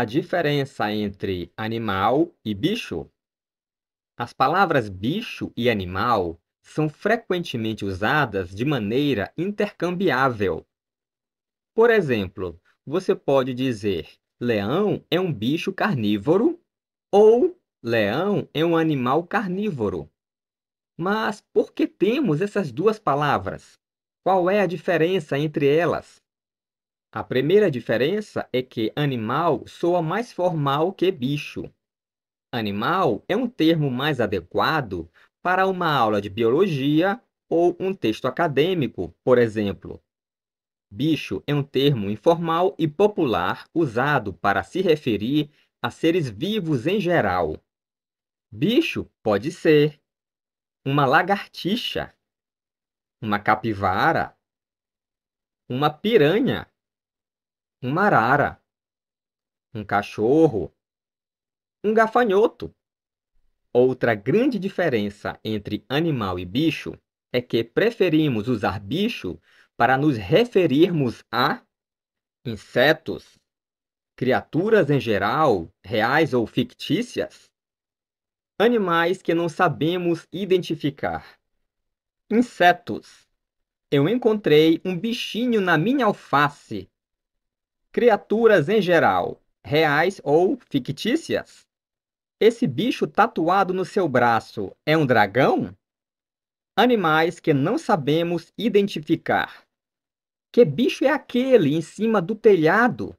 a diferença entre animal e bicho? As palavras bicho e animal são frequentemente usadas de maneira intercambiável. Por exemplo, você pode dizer leão é um bicho carnívoro ou leão é um animal carnívoro. Mas por que temos essas duas palavras? Qual é a diferença entre elas? A primeira diferença é que animal soa mais formal que bicho. Animal é um termo mais adequado para uma aula de biologia ou um texto acadêmico, por exemplo. Bicho é um termo informal e popular usado para se referir a seres vivos em geral. Bicho pode ser uma lagartixa, uma capivara, uma piranha, uma arara, um cachorro, um gafanhoto. Outra grande diferença entre animal e bicho é que preferimos usar bicho para nos referirmos a insetos, criaturas em geral, reais ou fictícias, animais que não sabemos identificar. Insetos. Eu encontrei um bichinho na minha alface criaturas em geral, reais ou fictícias? Esse bicho tatuado no seu braço é um dragão? Animais que não sabemos identificar. Que bicho é aquele em cima do telhado?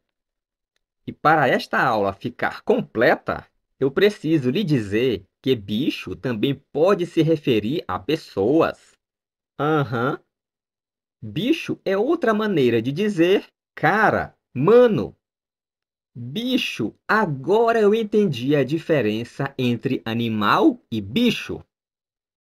E para esta aula ficar completa, eu preciso lhe dizer que bicho também pode se referir a pessoas. Aham. Uhum. Bicho é outra maneira de dizer cara Mano, bicho, agora eu entendi a diferença entre animal e bicho.